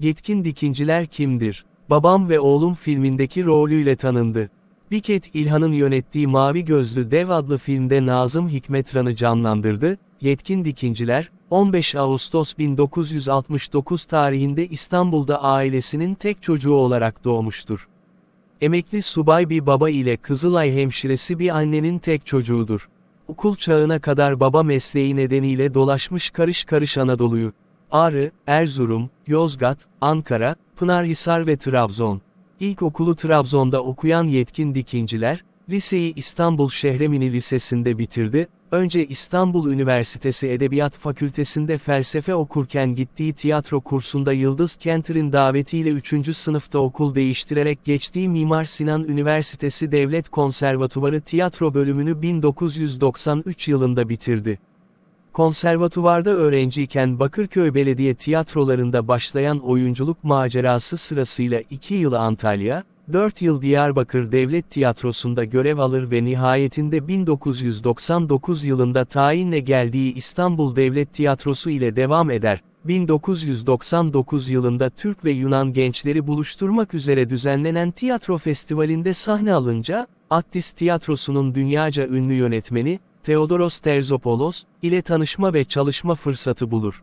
Yetkin Dikinciler Kimdir? Babam ve Oğlum filmindeki rolüyle tanındı. Biket İlhan'ın yönettiği Mavi Gözlü Dev adlı filmde Nazım Hikmet Hikmetran'ı canlandırdı, Yetkin Dikinciler, 15 Ağustos 1969 tarihinde İstanbul'da ailesinin tek çocuğu olarak doğmuştur. Emekli subay bir baba ile Kızılay hemşiresi bir annenin tek çocuğudur. Okul çağına kadar baba mesleği nedeniyle dolaşmış karış karış Anadolu'yu, Ağrı, Erzurum, Yozgat, Ankara, Pınarhisar ve Trabzon. İlkokulu Trabzon'da okuyan yetkin dikinciler, liseyi İstanbul Şehremini Lisesi'nde bitirdi, önce İstanbul Üniversitesi Edebiyat Fakültesinde felsefe okurken gittiği tiyatro kursunda Yıldız Kenter'in davetiyle 3. sınıfta okul değiştirerek geçtiği Mimar Sinan Üniversitesi Devlet Konservatuvarı tiyatro bölümünü 1993 yılında bitirdi. Konservatuvarda öğrenciyken Bakırköy Belediye tiyatrolarında başlayan oyunculuk macerası sırasıyla 2 yıl Antalya, 4 yıl Diyarbakır Devlet Tiyatrosu'nda görev alır ve nihayetinde 1999 yılında tayinle geldiği İstanbul Devlet Tiyatrosu ile devam eder. 1999 yılında Türk ve Yunan gençleri buluşturmak üzere düzenlenen tiyatro festivalinde sahne alınca, Attis Tiyatrosu'nun dünyaca ünlü yönetmeni, Theodoros Terzopoulos, ile tanışma ve çalışma fırsatı bulur.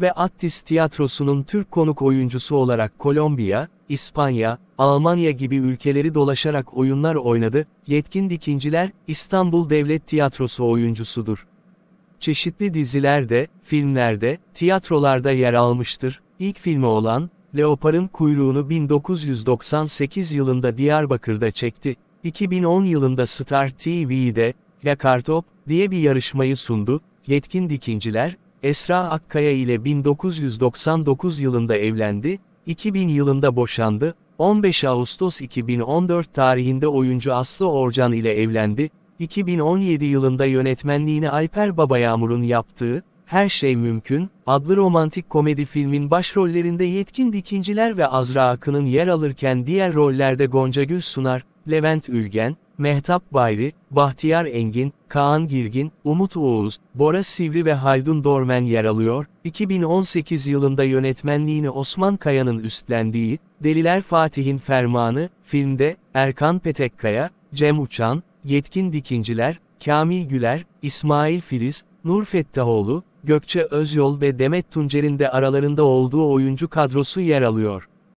Ve Attis Tiyatrosu'nun Türk konuk oyuncusu olarak Kolombiya, İspanya, Almanya gibi ülkeleri dolaşarak oyunlar oynadı, yetkin dikinciler, İstanbul Devlet Tiyatrosu oyuncusudur. Çeşitli dizilerde, filmlerde, tiyatrolarda yer almıştır. İlk filmi olan, Leopar'ın kuyruğunu 1998 yılında Diyarbakır'da çekti. 2010 yılında Star TV'de, Lakartop diye bir yarışmayı sundu, yetkin dikinciler, Esra Akkaya ile 1999 yılında evlendi, 2000 yılında boşandı, 15 Ağustos 2014 tarihinde oyuncu Aslı Orcan ile evlendi, 2017 yılında yönetmenliğini Alper Babayağmur'un yaptığı, Her Şey Mümkün, adlı romantik komedi filmin başrollerinde Yetkin Dikinciler ve Azra Akın'ın yer alırken diğer rollerde Gonca Gül Sunar, Levent Ülgen, Mehtap Bayri, Bahtiyar Engin, Kaan Girgin, Umut Oğuz, Bora Sivri ve Haydun Dormen yer alıyor, 2018 yılında yönetmenliğini Osman Kaya'nın üstlendiği, Deliler Fatih'in Fermanı, filmde, Erkan Petekkaya, Cem Uçan, Yetkin Dikinciler, Kamil Güler, İsmail Filiz, Nur Fettahoğlu, Gökçe Özyol ve Demet Tuncer'in de aralarında olduğu oyuncu kadrosu yer alıyor.